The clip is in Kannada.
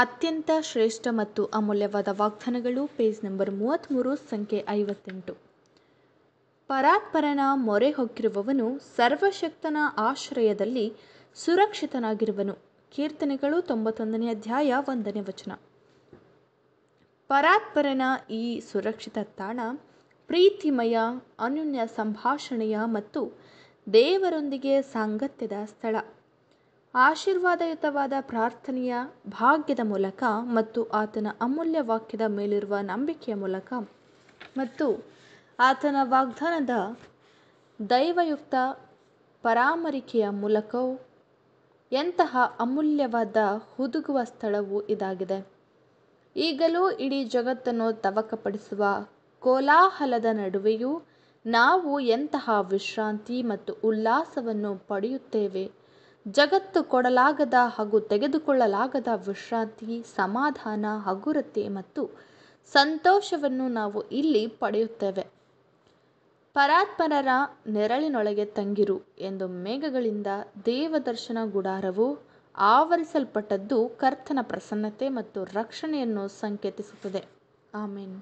ಅತ್ಯಂತ ಶ್ರೇಷ್ಠ ಮತ್ತು ಅಮೂಲ್ಯವಾದ ವಾಗ್ದಾನಗಳು ಪೇಜ್ ನಂಬರ್ ಮೂವತ್ತ್ಮೂರು ಸಂಖ್ಯೆ ಐವತ್ತೆಂಟು ಪರಾತ್ಪರನ ಮೊರೆ ಹೊಕ್ಕಿರುವವನು ಸರ್ವಶಕ್ತನ ಆಶ್ರಯದಲ್ಲಿ ಸುರಕ್ಷಿತನಾಗಿರುವನು ಕೀರ್ತನೆಗಳು ತೊಂಬತ್ತೊಂದನೇ ಅಧ್ಯಾಯ ಒಂದನೇ ವಚನ ಪರಾತ್ಪರನ ಈ ಸುರಕ್ಷಿತ ತಾಣ ಪ್ರೀತಿಮಯ ಅನ್ಯೋನ್ಯ ಸಂಭಾಷಣೆಯ ಮತ್ತು ದೇವರೊಂದಿಗೆ ಸಾಂಗತ್ಯದ ಸ್ಥಳ ಆಶೀರ್ವಾದಯುತವಾದ ಪ್ರಾರ್ಥನೆಯ ಭಾಗ್ಯದ ಮೂಲಕ ಮತ್ತು ಆತನ ಅಮೂಲ್ಯ ವಾಕ್ಯದ ಮೇಲಿರುವ ನಂಬಿಕೆಯ ಮೂಲಕ ಮತ್ತು ಆತನ ವಾಗ್ದಾನದ ದೈವಯುಕ್ತ ಪರಾಮರಿಕೆಯ ಮೂಲಕವೂ ಎಂತಹ ಅಮೂಲ್ಯವಾದ ಹುದುಗುವ ಸ್ಥಳವು ಇದಾಗಿದೆ ಈಗಲೂ ಇಡೀ ಜಗತ್ತನ್ನು ತವಕಪಡಿಸುವ ಕೋಲಾಹಲದ ನಡುವೆಯೂ ನಾವು ಎಂತಹ ವಿಶ್ರಾಂತಿ ಮತ್ತು ಉಲ್ಲಾಸವನ್ನು ಪಡೆಯುತ್ತೇವೆ ಜಗತ್ತು ಕೊಡಲಾಗದ ಹಾಗೂ ತೆಗೆದುಕೊಳ್ಳಲಾಗದ ವಿಶ್ರಾಂತಿ ಸಮಾಧಾನ ಹಗುರತೆ ಮತ್ತು ಸಂತೋಷವನ್ನು ನಾವು ಇಲ್ಲಿ ಪಡೆಯುತ್ತೇವೆ ಪರಾತ್ಮನರ ನೆರಳಿನೊಳಗೆ ತಂಗಿರು ಎಂದು ಮೇಘಗಳಿಂದ ದೇವದರ್ಶನ ಗುಡಾರವು ಆವರಿಸಲ್ಪಟ್ಟದ್ದು ಕರ್ತನ ಪ್ರಸನ್ನತೆ ಮತ್ತು ರಕ್ಷಣೆಯನ್ನು ಸಂಕೇತಿಸುತ್ತದೆ ಆಮೇನ್